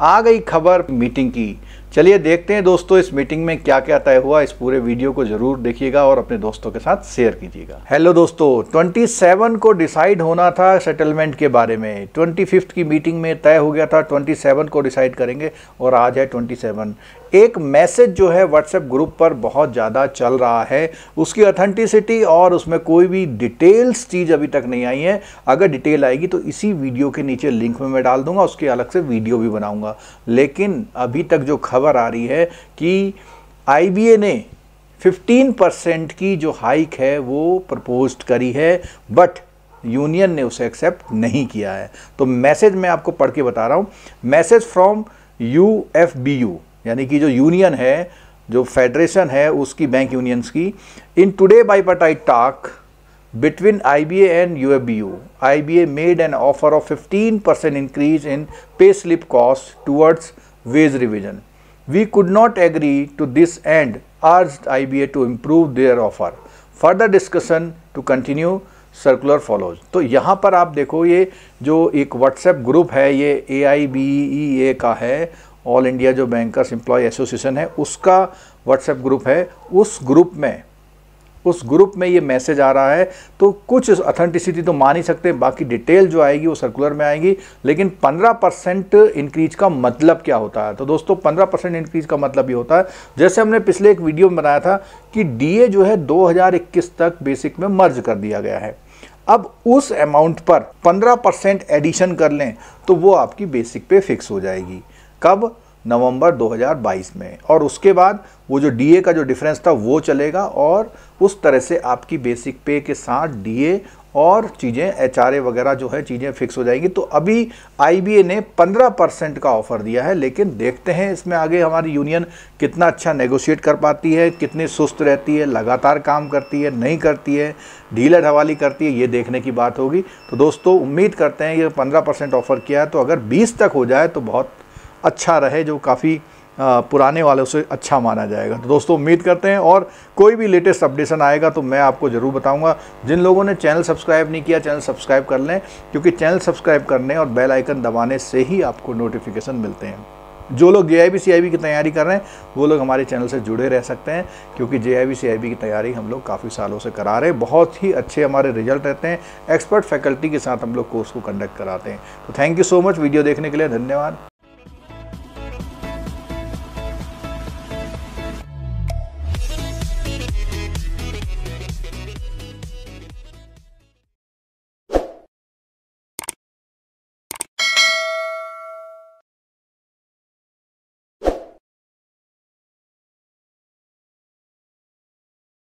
आ गई खबर मीटिंग की चलिए देखते हैं दोस्तों इस मीटिंग में क्या क्या तय हुआ इस पूरे वीडियो को जरूर देखिएगा और अपने दोस्तों के साथ शेयर कीजिएगा हेलो दोस्तों 27 को डिसाइड होना था सेटलमेंट के बारे में 25 की मीटिंग में तय हो गया था 27 को डिसाइड करेंगे और आज है 27 एक मैसेज जो है व्हाट्सएप ग्रुप पर बहुत ज़्यादा चल रहा है उसकी अथेंटिसिटी और उसमें कोई भी डिटेल्स चीज़ अभी तक नहीं आई है अगर डिटेल आएगी तो इसी वीडियो के नीचे लिंक में मैं डाल दूंगा उसके अलग से वीडियो भी बनाऊंगा लेकिन अभी तक जो खबर खबर आ रही है कि आईबीए ने 15 परसेंट की जो हाइक है वो प्रपोज करी है बट यूनियन ने उसे एक्सेप्ट नहीं किया है तो मैसेज मैं आपको पढ़ के बता रहा हूँ message from U F B U यानी कि जो यूनियन है जो फेडरेशन है उसकी बैंक यूनियंस की in today I talk B U I B A made an offer of 15% increase in pay slip cost towards wage revision We could not agree to this and urged IBA to improve their offer. Further discussion to continue circular follows तो यहाँ पर आप देखो ये जो एक WhatsApp group है ये ए आई बी ई ए का है ऑल इंडिया जो बैंकर्स एम्प्लॉय एसोसिएशन है उसका व्हाट्सएप ग्रुप है उस ग्रुप में उस ग्रुप में ये मैसेज आ रहा है तो कुछ अथेंटिसिटी तो मान ही सकते हैं बाकी डिटेल जो आएगी वो सर्कुलर में आएगी लेकिन 15 परसेंट इंक्रीज का मतलब क्या होता है तो दोस्तों 15 परसेंट इंक्रीज का मतलब ये होता है जैसे हमने पिछले एक वीडियो में बनाया था कि डीए जो है 2021 तक बेसिक में मर्ज कर दिया गया है अब उस अमाउंट पर पंद्रह परसेंट एडिशन कर लें तो वो आपकी बेसिक पे फिक्स हो जाएगी कब नवंबर 2022 में और उसके बाद वो जो डीए का जो डिफरेंस था वो चलेगा और उस तरह से आपकी बेसिक पे के साथ डीए और चीज़ें एच वगैरह जो है चीज़ें फिक्स हो जाएंगी तो अभी आई ने 15 परसेंट का ऑफर दिया है लेकिन देखते हैं इसमें आगे हमारी यूनियन कितना अच्छा नेगोशिएट कर पाती है कितनी सुस्त रहती है लगातार काम करती है नहीं करती है ढीला ढवाली करती है ये देखने की बात होगी तो दोस्तों उम्मीद करते हैं ये पंद्रह परसेंट ऑफ़र किया है तो अगर बीस तक हो जाए तो बहुत अच्छा रहे जो काफ़ी पुराने वालों से अच्छा माना जाएगा तो दोस्तों उम्मीद करते हैं और कोई भी लेटेस्ट अपडेशन आएगा तो मैं आपको ज़रूर बताऊंगा जिन लोगों ने चैनल सब्सक्राइब नहीं किया चैनल सब्सक्राइब कर लें क्योंकि चैनल सब्सक्राइब करने और बेल आइकन दबाने से ही आपको नोटिफिकेशन मिलते हैं जो लोग जे आई की तैयारी कर रहे हैं वो लोग हमारे चैनल से जुड़े रह सकते हैं क्योंकि जे आई की तैयारी हम लोग काफ़ी सालों से करा रहे हैं बहुत ही अच्छे हमारे रिजल्ट रहते हैं एक्सपर्ट फैकल्टी के साथ हम लोग कोर्स को कंडक्ट कराते हैं तो thank you so much video देखने के लिए धन्यवाद